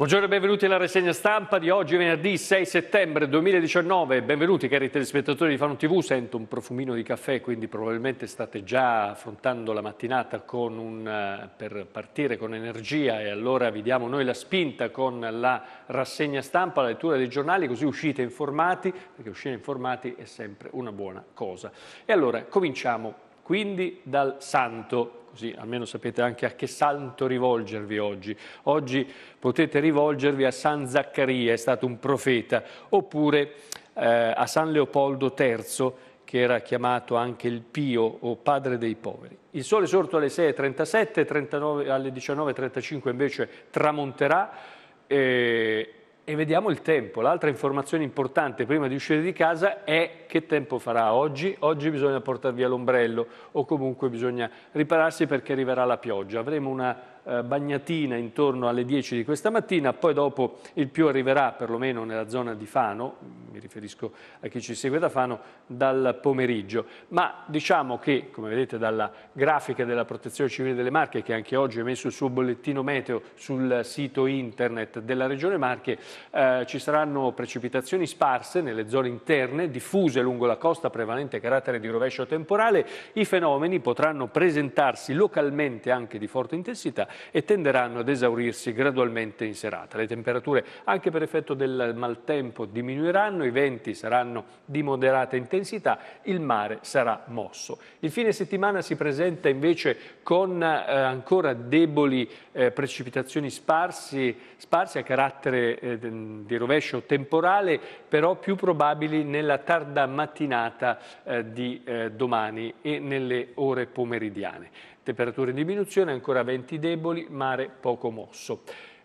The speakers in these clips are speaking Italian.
Buongiorno e benvenuti alla rassegna stampa di oggi venerdì 6 settembre 2019. Benvenuti cari telespettatori di Fano TV, sento un profumino di caffè quindi probabilmente state già affrontando la mattinata un, eh, per partire con energia e allora vi diamo noi la spinta con la rassegna stampa, la lettura dei giornali così uscite informati perché uscire informati è sempre una buona cosa. E allora cominciamo quindi dal santo così almeno sapete anche a che santo rivolgervi oggi. Oggi potete rivolgervi a San Zaccaria, è stato un profeta, oppure eh, a San Leopoldo III, che era chiamato anche il Pio o Padre dei Poveri. Il sole sorto alle 6.37, alle 19.35 invece tramonterà. Eh, e vediamo il tempo. L'altra informazione importante prima di uscire di casa è che tempo farà oggi. Oggi bisogna portare via l'ombrello o comunque bisogna ripararsi perché arriverà la pioggia. Avremo una eh, bagnatina intorno alle 10 di questa mattina, poi dopo il più arriverà perlomeno nella zona di Fano, mi riferisco a chi ci segue da Fano, dal pomeriggio. Ma diciamo che, come vedete dalla grafica della Protezione Civile delle Marche, che anche oggi ha messo il suo bollettino meteo sul sito internet della Regione Marche, eh, ci saranno precipitazioni sparse nelle zone interne, diffuse lungo la costa, prevalente carattere di rovescio temporale, i fenomeni potranno presentarsi localmente anche di forte intensità e tenderanno ad esaurirsi gradualmente in serata. Le temperature, anche per effetto del maltempo, diminuiranno, i venti saranno di moderata intensità, il mare sarà mosso. Il fine settimana si presenta invece con eh, ancora deboli eh, precipitazioni sparsi, sparsi a carattere eh, di rovescio temporale, però più probabili nella tarda mattinata eh, di eh, domani e nelle ore pomeridiane. Temperature in diminuzione, ancora venti deboli, mare poco mosso.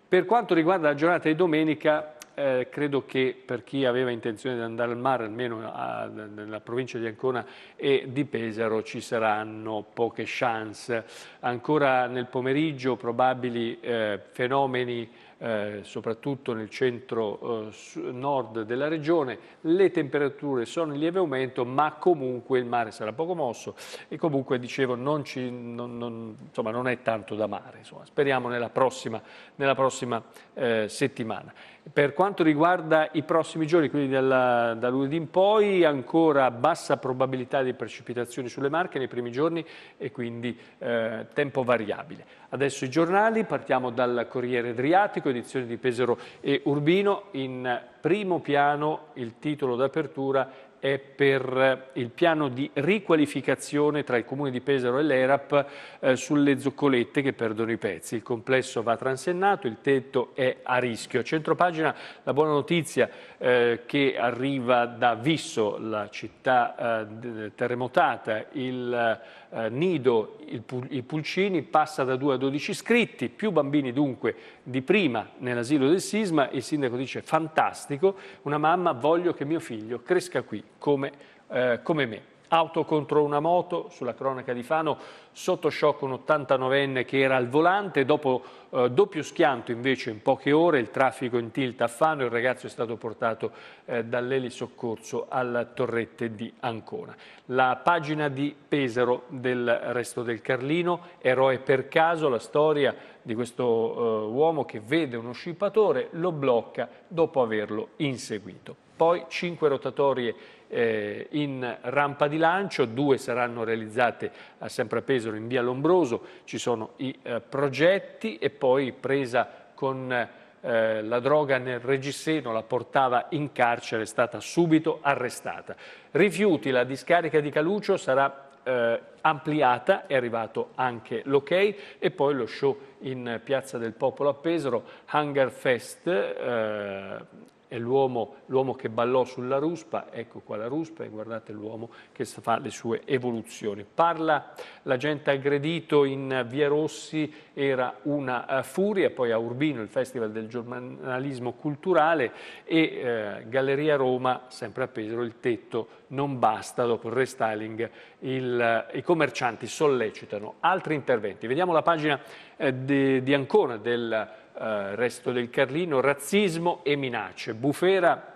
Per quanto riguarda la giornata di domenica, eh, credo che per chi aveva intenzione di andare al mare, almeno a, nella provincia di Ancona e di Pesaro, ci saranno poche chance. Ancora nel pomeriggio probabili eh, fenomeni eh, soprattutto nel centro eh, nord della regione, le temperature sono in lieve aumento ma comunque il mare sarà poco mosso e comunque dicevo non, ci, non, non, insomma, non è tanto da mare, insomma, speriamo nella prossima, nella prossima eh, settimana. Per quanto riguarda i prossimi giorni, quindi dalla, da lunedì in poi, ancora bassa probabilità di precipitazioni sulle Marche nei primi giorni e quindi eh, tempo variabile. Adesso i giornali, partiamo dal Corriere Adriatico, edizione di Pesaro e Urbino, in primo piano il titolo d'apertura è per eh, il piano di riqualificazione tra il Comune di Pesaro e l'ERAP eh, sulle zoccolette che perdono i pezzi. Il complesso va transennato, il tetto è a rischio. A centropagina la buona notizia eh, che arriva da Visso, la città eh, terremotata, il eh, nido il, i Pulcini passa da 2 a 12 iscritti, più bambini dunque di prima nell'asilo del sisma, il sindaco dice fantastico, una mamma voglio che mio figlio cresca qui come, eh, come me. Auto contro una moto, sulla cronaca di Fano, sotto shock un 89enne che era al volante, dopo eh, doppio schianto invece in poche ore, il traffico in tilt a Fano, il ragazzo è stato portato eh, dall'elisoccorso al Torrette di Ancona. La pagina di Pesaro del Resto del Carlino, eroe per caso, la storia di questo eh, uomo che vede uno scippatore, lo blocca dopo averlo inseguito. Poi cinque rotatorie eh, in rampa di lancio, due saranno realizzate a Sempre a Pesaro in via Lombroso, ci sono i eh, progetti e poi presa con eh, la droga nel reggiseno, la portava in carcere, è stata subito arrestata. Rifiuti, la discarica di Calucio sarà eh, ampliata, è arrivato anche l'ok okay, e poi lo show in Piazza del Popolo a Pesaro, Hunger Fest, eh, è l'uomo, l'uomo, che ballò sulla ruspa, ecco qua la ruspa e guardate l'uomo che fa le sue evoluzioni. Parla l'agente aggredito in Via Rossi, era una eh, furia, poi a Urbino il Festival del giornalismo culturale e eh, Galleria Roma, sempre a Pesaro, il tetto non basta, dopo il restyling il, eh, i commercianti sollecitano altri interventi. Vediamo la pagina eh, di, di Ancona del eh, resto del Carlino, razzismo e minacce. Bufera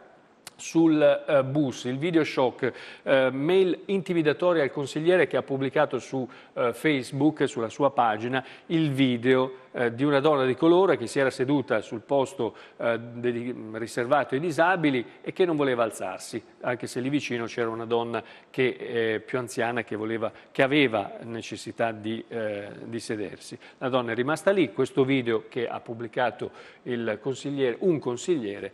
sul eh, bus, il video shock, eh, mail intimidatoria al consigliere che ha pubblicato su eh, Facebook, sulla sua pagina, il video eh, di una donna di colore che si era seduta sul posto eh, mm, riservato ai disabili e che non voleva alzarsi, anche se lì vicino c'era una donna che, eh, più anziana che, voleva, che, aveva necessità di, di sedersi. La donna è rimasta lì, questo video che ha pubblicato consigliere, un consigliere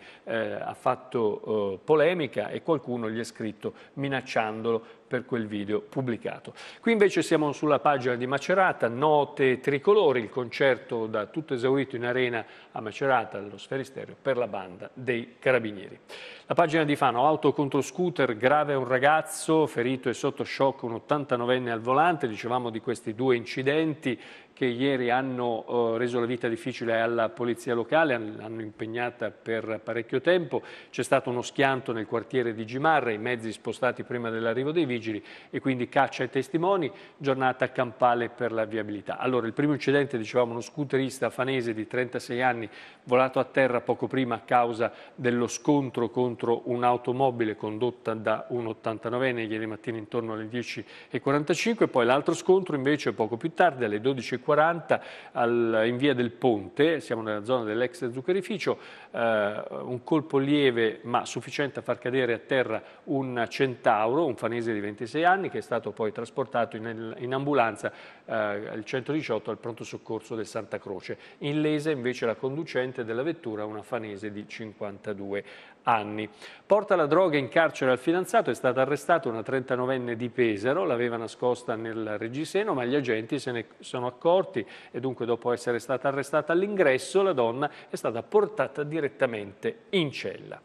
ha fatto oh, polemica e qualcuno gli ha scritto minacciandolo per quel video pubblicato. Qui invece siamo sulla pagina di Macerata, note tricolori, il concerto da tutto esaurito in arena a Macerata, allo Sferisterio, per la banda dei Carabinieri. La pagina di Fano, auto contro scooter, grave un ragazzo, ferito e sotto shock un 89enne al volante, dicevamo di questi due incidenti che ieri hanno eh, reso la vita difficile alla polizia locale, l'hanno impegnata per parecchio tempo, c'è stato uno schianto nel quartiere di Gimarra, i mezzi spostati prima dell'arrivo dei vigili, vigili e quindi caccia ai testimoni, giornata campale per la viabilità. Allora, il primo incidente, dicevamo, uno scooterista fanese di 36 anni volato a terra poco prima a causa dello scontro contro un'automobile condotta da un 89enne ieri mattina intorno alle 10.45, poi l'altro scontro invece poco più tardi alle 12.40 in via del Ponte, siamo nella zona dell'ex zuccherificio, eh, un colpo lieve ma sufficiente a far cadere a terra un centauro, un fanese di 26 anni, che è stato poi trasportato in, in ambulanza al eh, 118 al pronto soccorso del Santa Croce. In lesa invece la conducente della vettura, una fanese di 52 anni. Porta la droga in carcere al fidanzato, è stata arrestata una 39enne di Pesaro, l'aveva nascosta nel reggiseno, ma gli agenti se ne sono accorti e dunque dopo essere stata arrestata all'ingresso la donna è stata portata direttamente in cella.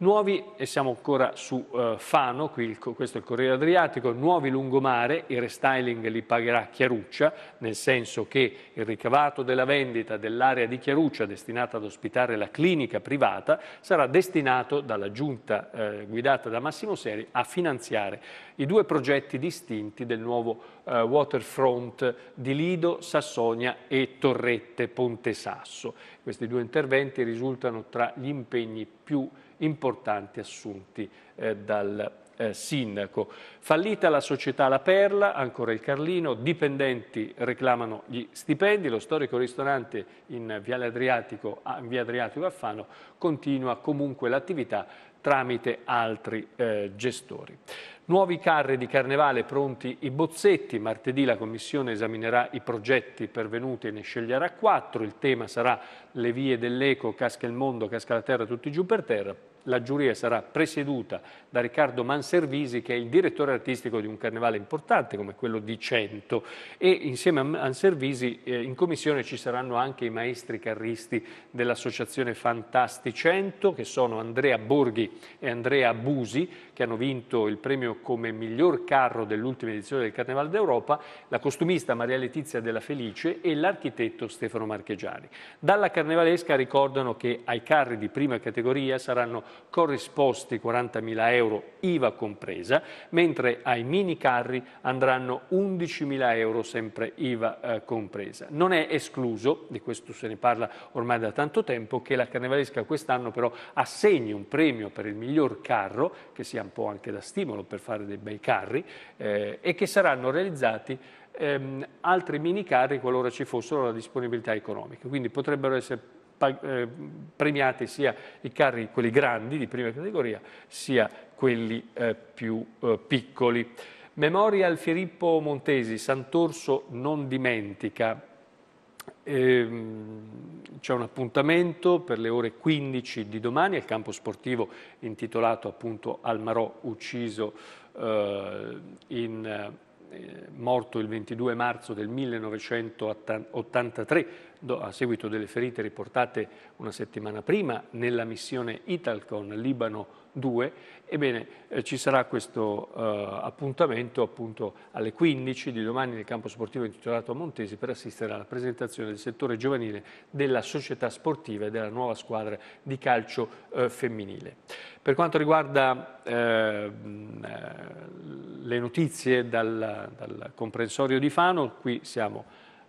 Nuovi, e siamo ancora su eh, Fano, il, questo è il Corriere Adriatico, nuovi lungomare, il restyling li pagherà Chiaruccia, nel senso che il ricavato della vendita dell'area di Chiaruccia destinata ad ospitare la clinica privata sarà destinato dalla giunta eh, guidata da Massimo Seri a finanziare i due progetti distinti del nuovo eh, waterfront di Lido, Sassonia e Torrette Ponte Sasso. Questi due interventi risultano tra gli impegni più importanti importanti assunti eh, dal eh, sindaco. Fallita la società La Perla, ancora il Carlino, dipendenti reclamano gli stipendi, lo storico ristorante in Viale Adriatico, in via Adriatico a Fano continua comunque l'attività tramite altri eh, gestori. Nuovi carri di carnevale pronti i bozzetti. Martedì la Commissione esaminerà i progetti pervenuti e ne sceglierà quattro. Il tema sarà le vie dell'eco, casca il mondo, casca la terra, tutti giù per terra la giuria sarà presieduta da Riccardo Manservisi che è il direttore artistico di un carnevale importante come quello di Cento e insieme a Manservisi eh, in commissione ci saranno anche i maestri carristi dell'associazione Fantasti Cento che sono Andrea Borghi e Andrea Busi che hanno vinto il premio come miglior carro dell'ultima edizione del Carnevale d'Europa, la costumista Maria Letizia della Felice e l'architetto Stefano Marchegiani. Dalla carnevalesca ricordano che ai carri di prima categoria saranno corrisposti 40.000 euro IVA compresa, mentre ai mini carri andranno 11.000 euro sempre IVA eh, compresa. Non è escluso, di questo se ne parla ormai da tanto tempo, che la Carnevalesca quest'anno però assegni un premio per il miglior carro, che sia un po' anche da stimolo per fare dei bei carri, eh, e che saranno realizzati ehm, altri carri qualora ci fossero la disponibilità economica. Quindi potrebbero essere eh, premiati sia i carri, quelli grandi di prima categoria, sia quelli eh, più eh, piccoli. al Filippo Montesi, Sant'Orso non dimentica. Ehm, c'è un appuntamento per le ore 15 di domani al campo sportivo intitolato appunto Al Marò ucciso eh, in eh, morto il 22 marzo del 1983 a seguito delle ferite riportate una settimana prima nella missione Italcon Libano 2, ebbene eh, ci sarà questo eh, appuntamento appunto alle 15 di domani nel campo sportivo intitolato a Montesi per assistere alla presentazione del settore giovanile della società sportiva e della nuova squadra di calcio eh, femminile. Per quanto riguarda ehm, eh, le notizie dal, dal comprensorio di Fano, qui siamo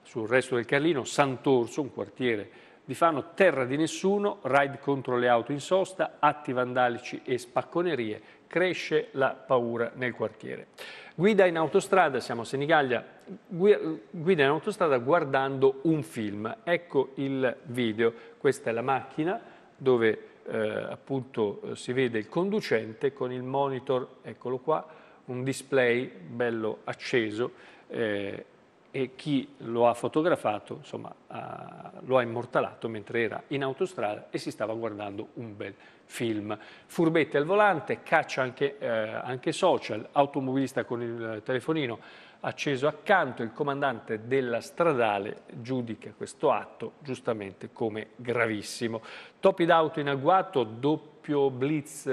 sul resto del Carlino, Sant'Orso, un quartiere di Fano, terra di nessuno, ride contro le auto in sosta, atti vandalici e spacconerie, cresce la paura nel quartiere. Guida in autostrada, siamo a Senigallia, guida in autostrada guardando un film. Ecco il video, questa è la macchina dove eh, appunto eh, si vede il conducente con il monitor, eccolo qua, un display bello acceso eh, e chi lo ha fotografato insomma, uh, lo ha immortalato mentre era in autostrada e si stava guardando un bel film. Furbette al volante, caccia anche, eh, anche social, automobilista con il telefonino acceso accanto, il comandante della stradale giudica questo atto giustamente come gravissimo. Topi d'auto in agguato, doppio blitz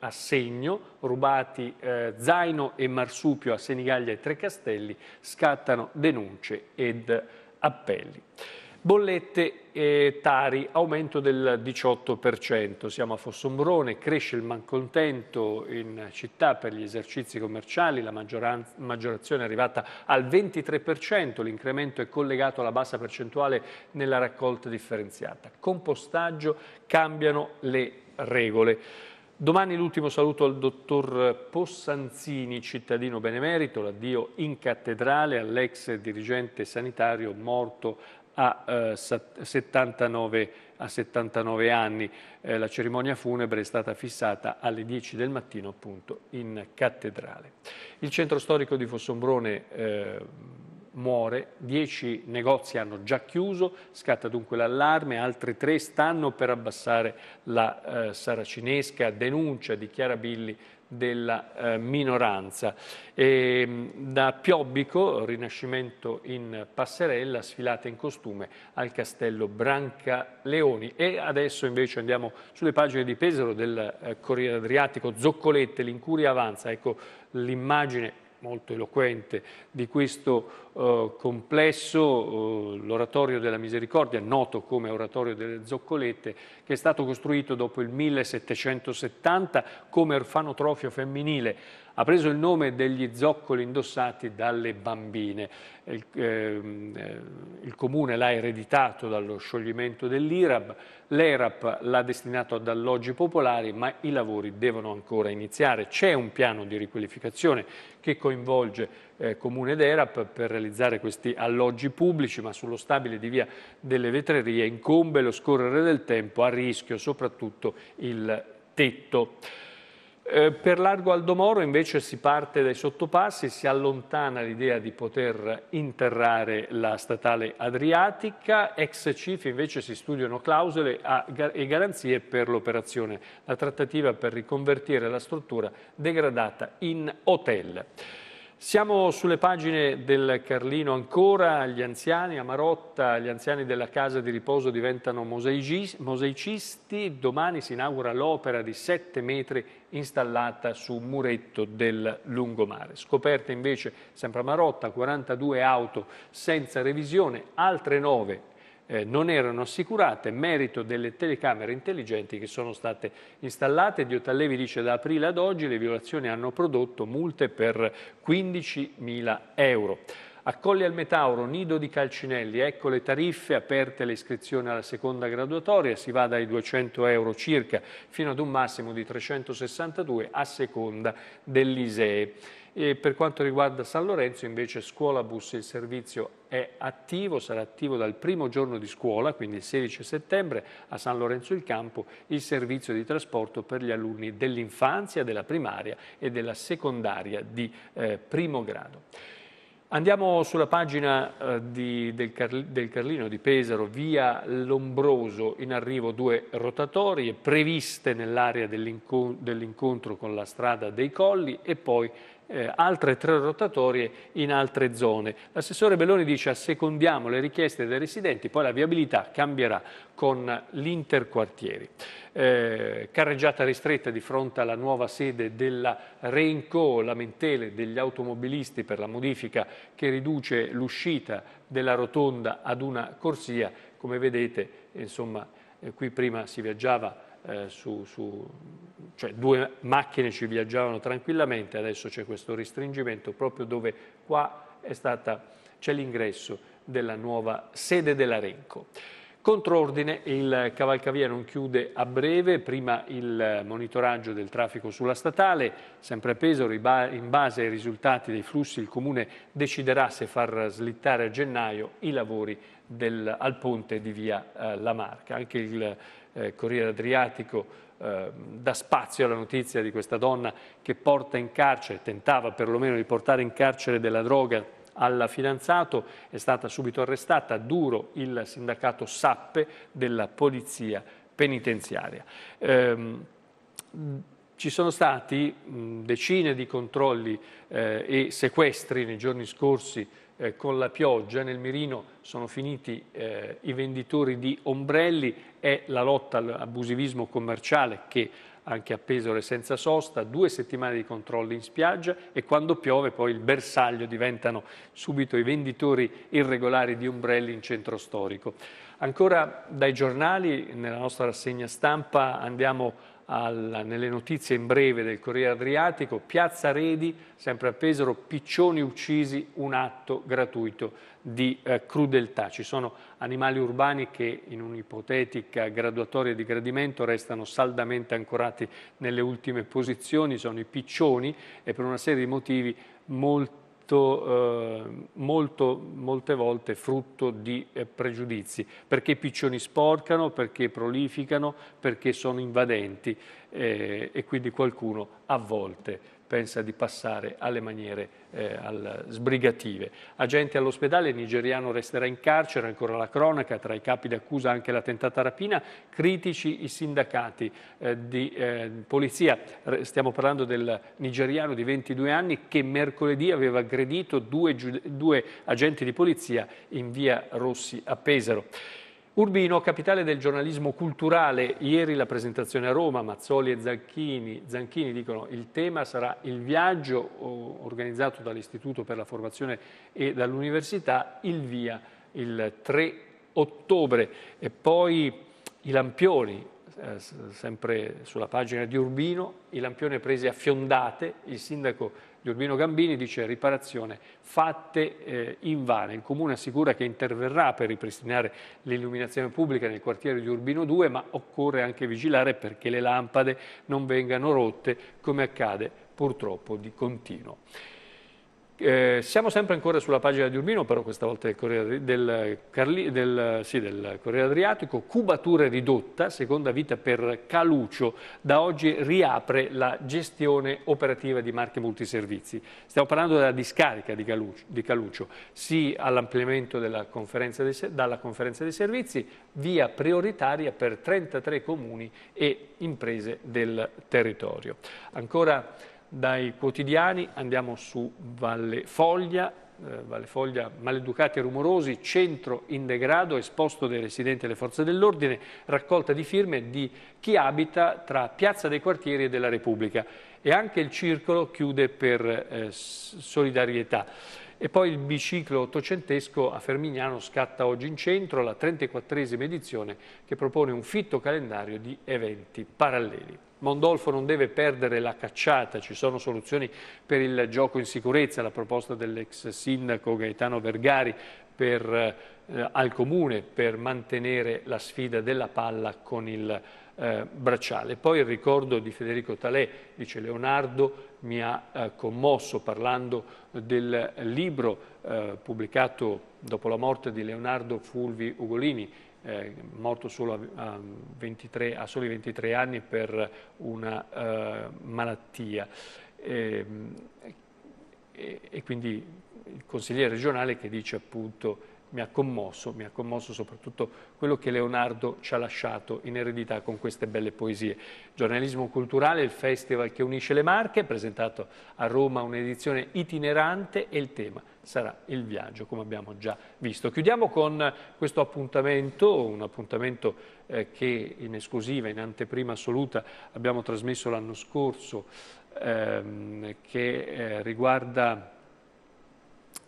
a segno, rubati eh, zaino e marsupio a Senigallia e Trecastelli, scattano denunce ed appelli. Bollette e tari, aumento del 18%. Siamo a Fossombrone, cresce il mancontento in città per gli esercizi commerciali, la maggiorazione è arrivata al 23%, l'incremento è collegato alla bassa percentuale nella raccolta differenziata. Compostaggio cambiano le regole. Domani l'ultimo saluto al dottor Possanzini, cittadino benemerito, l'addio in cattedrale all'ex dirigente sanitario morto a, eh, 79, a 79, anni. Eh, la cerimonia funebre è stata fissata alle 10 del mattino appunto in cattedrale. Il centro storico di Fossombrone eh, muore, dieci negozi hanno già chiuso, scatta dunque l'allarme, altri tre stanno per abbassare la eh, saracinesca, denuncia di Chiara Billi della eh, minoranza. E, ehm, da Piobbico, Rinascimento in passerella, sfilata in costume al castello Brancaleoni. E adesso invece andiamo sulle pagine di Pesaro del eh, Corriere Adriatico, Zoccolette, l'incuria avanza, ecco l'immagine molto eloquente di questo eh, complesso, eh, l'oratorio della misericordia, noto come oratorio delle zoccolette, che è stato costruito dopo il 1770 come orfanotrofio femminile. Ha preso il nome degli zoccoli indossati dalle bambine. Il, ehm, il comune l'ha ereditato dallo scioglimento dell'IRAB, l'ERAP l'ha destinato ad alloggi popolari, ma i lavori devono ancora iniziare. C'è un piano di riqualificazione che coinvolge eh, Comune ed per realizzare questi alloggi pubblici, ma sullo stabile di via delle vetrerie incombe lo scorrere del tempo a rischio soprattutto il tetto. Eh, per Largo Aldomoro invece si parte dai sottopassi, si allontana l'idea di poter interrare la statale adriatica, ex CIF invece si studiano clausole e garanzie per l'operazione, la trattativa per riconvertire la struttura degradata in hotel. Siamo sulle pagine del Carlino ancora, gli anziani a Marotta, gli anziani della casa di riposo diventano mosaicisti, domani si inaugura l'opera di 7 metri installata su un muretto del lungomare. Scoperte invece, sempre a Marotta, 42 auto senza revisione, altre 9 eh, non erano assicurate, merito delle telecamere intelligenti che sono state installate. Diotallevi dice da aprile ad oggi le violazioni hanno prodotto multe per 15.000 euro. A al Metauro, nido di Calcinelli, ecco le tariffe, aperte le iscrizioni alla seconda graduatoria, si va dai 200 euro circa fino ad un massimo di 362 a seconda dell'ISEE. E per quanto riguarda San Lorenzo invece scuola bus il servizio è attivo, sarà attivo dal primo giorno di scuola, quindi il 16 settembre a San Lorenzo il Campo, il servizio di trasporto per gli alunni dell'infanzia, della primaria e della secondaria di eh, primo grado. Andiamo sulla pagina eh, di, del, Carl, del, Carlino di Pesaro, via Lombroso, in arrivo due rotatorie previste nell'area dell'incontro dell con la strada dei Colli e poi eh, altre tre rotatorie in altre zone. L'assessore Belloni dice assecondiamo le richieste dei residenti, poi la viabilità cambierà con l'interquartieri. Eh, carreggiata ristretta di fronte alla nuova sede della Renco, lamentele degli automobilisti per la modifica che riduce l'uscita della rotonda ad una corsia. Come vedete, insomma, eh, qui prima si viaggiava eh, su, su, cioè due macchine ci viaggiavano tranquillamente, adesso c'è questo restringimento proprio dove qua c'è l'ingresso della nuova sede della Renco. Controordine, il cavalcavia non chiude a breve, prima il monitoraggio del traffico sulla statale, sempre a Pesaro, in base ai risultati dei flussi il Comune deciderà se far slittare a gennaio i lavori del, al ponte di via eh, La Marca. Anche il eh, Corriere Adriatico eh, dà spazio alla notizia di questa donna che porta in carcere, tentava perlomeno di portare in carcere della droga al fidanzato, è stata subito arrestata, duro il sindacato Sappe della Polizia Penitenziaria. Ehm, ci sono stati mh, decine di controlli eh, e sequestri nei giorni scorsi eh, con la pioggia. Nel mirino sono finiti eh, i venditori di ombrelli e la lotta all'abusivismo commerciale che anche a Pesole e senza sosta, due settimane di controlli in spiaggia e quando piove poi il bersaglio diventano subito i venditori irregolari di ombrelli in centro storico. Ancora dai giornali, nella nostra rassegna stampa, andiamo a al, nelle notizie in breve del Corriere Adriatico, Piazza Redi, sempre a Pesaro, piccioni uccisi, un atto gratuito di eh, crudeltà. Ci sono animali urbani che in un'ipotetica graduatoria di gradimento restano saldamente ancorati nelle ultime posizioni, sono i piccioni e per una serie di motivi molti detto eh, molto, molte volte frutto di eh, pregiudizi, perché i piccioni sporcano, perché prolificano, perché sono invadenti eh, e quindi qualcuno a volte pensa di passare alle maniere eh, al, sbrigative. Agente all'ospedale, nigeriano resterà in carcere, ancora la cronaca, tra i capi d'accusa anche la tentata rapina, critici i sindacati eh, di eh, polizia. Stiamo parlando del nigeriano di 22 anni che mercoledì aveva aggredito due, due agenti di polizia in via Rossi a Pesaro. Urbino, capitale del giornalismo culturale, ieri la presentazione a Roma, Mazzoli e Zanchini, Zanchini dicono che il tema sarà il viaggio organizzato dall'Istituto per la Formazione e dall'Università, il via il 3 ottobre e poi i lampioni, eh, sempre sulla pagina di Urbino, i lampioni presi a fiondate, il sindaco di Urbino Gambini dice riparazione fatte eh, in vano. Il Comune assicura che interverrà per ripristinare l'illuminazione pubblica nel quartiere di Urbino 2, ma occorre anche vigilare perché le lampade non vengano rotte come accade purtroppo di continuo. Eh, siamo sempre ancora sulla pagina di Urbino, però questa volta del Corriere, del Carli, del, sì, del Corriere Adriatico. Cubature ridotta, seconda vita per Calucio. Da oggi riapre la gestione operativa di marche multiservizi. Stiamo parlando della discarica di Calucio, di Calucio. sì all'ampliamento dalla conferenza dei servizi, via prioritaria per 33 comuni e imprese del territorio. Ancora dai quotidiani andiamo su Valle Foglia, eh, Valle Foglia maleducati e rumorosi, centro in degrado, esposto dei residenti alle forze dell'ordine, raccolta di firme di chi abita tra Piazza dei Quartieri e della Repubblica. E anche il circolo chiude per eh, solidarietà. E poi il biciclo ottocentesco a Fermignano scatta oggi in centro la 34esima edizione che propone un fitto calendario di eventi paralleli. Mondolfo non deve perdere la cacciata, ci sono soluzioni per il gioco in sicurezza, la proposta dell'ex sindaco Gaetano Vergari per, eh, al comune per mantenere la sfida della palla con il eh, bracciale. Poi il ricordo di Federico Talè, dice Leonardo, mi ha eh, commosso parlando del libro eh, pubblicato dopo la morte di Leonardo Fulvi Ugolini, eh, morto solo a, 23, a, soli 23 anni per una uh, malattia. E, ehm, e, e, quindi il consigliere regionale che dice appunto mi ha commosso, mi ha commosso soprattutto quello che Leonardo ci ha lasciato in eredità con queste belle poesie. Giornalismo culturale, il festival che unisce le marche, presentato a Roma un'edizione itinerante e il tema sarà il viaggio, come abbiamo già visto. Chiudiamo con questo appuntamento, un appuntamento eh, che in esclusiva, in anteprima assoluta, abbiamo trasmesso l'anno scorso, ehm, che eh, riguarda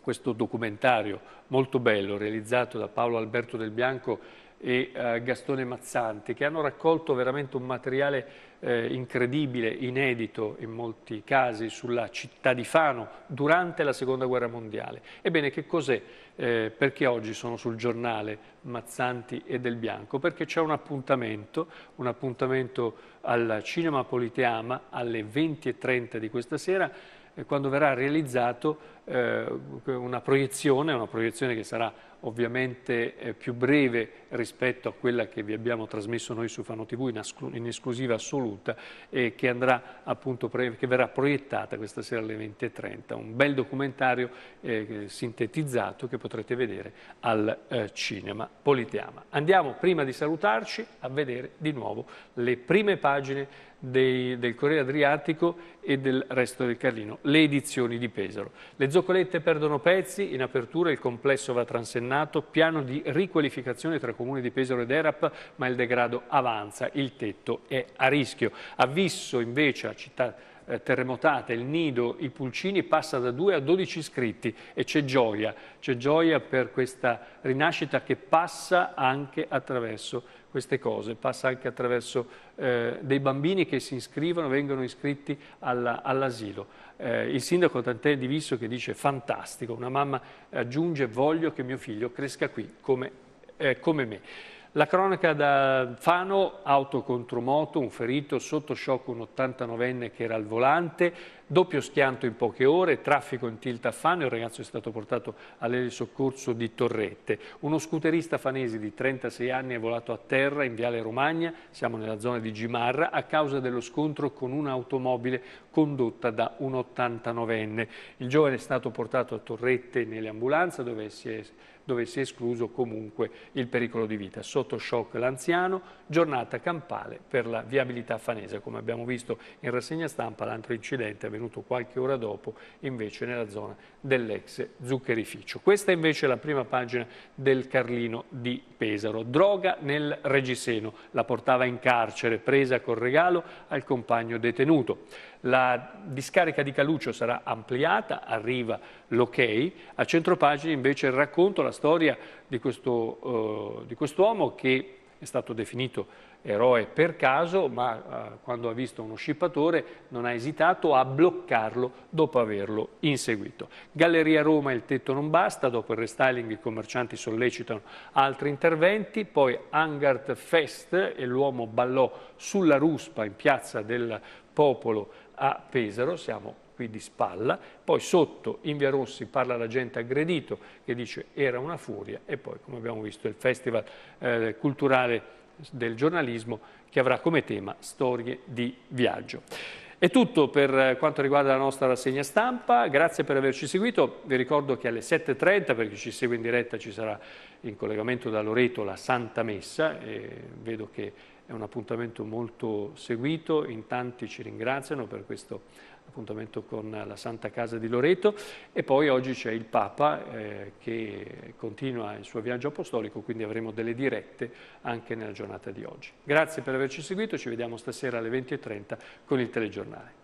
questo documentario molto bello realizzato da Paolo Alberto del Bianco e eh, Gastone Mazzanti che hanno raccolto veramente un materiale eh, incredibile, inedito in molti casi sulla città di Fano durante la seconda guerra mondiale. Ebbene che cos'è? Eh, perché oggi sono sul giornale Mazzanti e del Bianco? Perché c'è un appuntamento, un appuntamento al Cinema Politeama alle 20.30 di questa sera eh, quando verrà realizzato eh, una proiezione, una proiezione che sarà ovviamente eh, più breve rispetto a quella che vi abbiamo trasmesso noi su Fano TV in, esclusiva assoluta e che, andrà, appunto, che, verrà proiettata questa sera alle 20.30. Un bel documentario eh, sintetizzato che potrete vedere al cinema Politeama. Andiamo prima di salutarci a vedere di nuovo le prime pagine dei, del Corriere Adriatico e del resto del Carlino, le edizioni di Pesaro. Le zoccolette perdono pezzi, in apertura il complesso va transennato, piano di riqualificazione tra comuni di Pesaro ed Erap, ma il degrado avanza, il tetto è a rischio. Avviso invece a città eh, terremotate, il Nido, i Pulcini passa da 2 a 12 iscritti e c'è gioia, c'è gioia per questa rinascita che passa anche attraverso il queste cose, passa anche attraverso eh, dei bambini che si iscrivono, vengono iscritti all'asilo. eh, il sindaco Tantè di Visso che dice fantastico, una mamma aggiunge voglio che mio figlio cresca qui come, eh, come me. La cronaca da Fano, auto contro moto, un ferito, sotto shock un 89enne che era al volante, doppio schianto in poche ore, traffico in tilt a Fano, il ragazzo è stato portato all'elisoccorso di Torrette. Uno scooterista fanese di 36 anni è volato a terra in Viale Romagna, siamo nella zona di Gimarra, a causa dello scontro con un'automobile condotta da un 89enne. Il giovane è stato portato a Torrette nelle ambulanze dove si è dove si è escluso comunque il pericolo di vita. Sotto shock l'anziano, giornata campale per la viabilità fanese. Come abbiamo visto in rassegna stampa, l'altro incidente è avvenuto qualche ora dopo invece nella zona dell'ex zuccherificio. Questa è invece la prima pagina del Carlino di Pesaro. Droga nel Regiseno, la portava in carcere, presa col regalo al compagno detenuto. La discarica di Caluccio sarà ampliata, arriva l'ok. A centropagina invece il racconto la storia di questo, uh, di quest'uomo che è stato definito eroe per caso, ma eh, quando ha visto uno scippatore non ha esitato a bloccarlo dopo averlo inseguito. Galleria Roma il tetto non basta, dopo il restyling i commercianti sollecitano altri interventi, poi Angart Fest e l'uomo ballò sulla ruspa in piazza del popolo a Pesaro, siamo qui di spalla, poi sotto in Via Rossi parla l'agente aggredito che dice era una furia e poi come abbiamo visto il Festival eh, Culturale del Giornalismo che avrà come tema storie di viaggio. È tutto per eh, quanto riguarda la nostra rassegna stampa, grazie per averci seguito, vi ricordo che alle 7.30 per chi ci segue in diretta ci sarà in collegamento da Loreto la Santa Messa, vedo che è un appuntamento molto seguito, in tanti ci ringraziano per questo appuntamento appuntamento con la Santa Casa di Loreto e poi oggi c'è il Papa eh, che continua il suo viaggio apostolico, quindi avremo delle dirette anche nella giornata di oggi. Grazie per averci seguito, ci vediamo stasera alle 20.30 con il telegiornale.